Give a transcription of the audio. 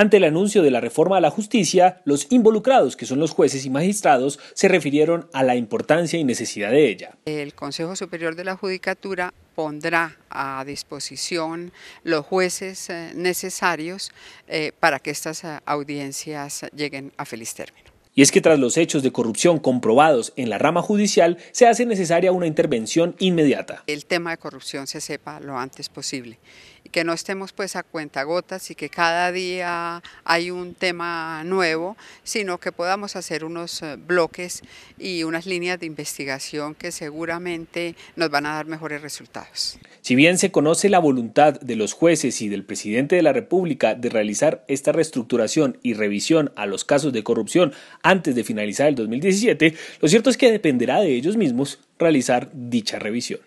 Ante el anuncio de la reforma a la justicia, los involucrados, que son los jueces y magistrados, se refirieron a la importancia y necesidad de ella. El Consejo Superior de la Judicatura pondrá a disposición los jueces eh, necesarios eh, para que estas eh, audiencias lleguen a feliz término. Y es que tras los hechos de corrupción comprobados en la rama judicial, se hace necesaria una intervención inmediata. El tema de corrupción se sepa lo antes posible y que no estemos pues a cuentagotas y que cada día hay un tema nuevo, sino que podamos hacer unos eh, bloques y unas líneas de investigación que seguramente nos van a dar mejores resultados. Si bien se conoce la voluntad de los jueces y del presidente de la República de realizar esta reestructuración y revisión a los casos de corrupción, antes de finalizar el 2017, lo cierto es que dependerá de ellos mismos realizar dicha revisión.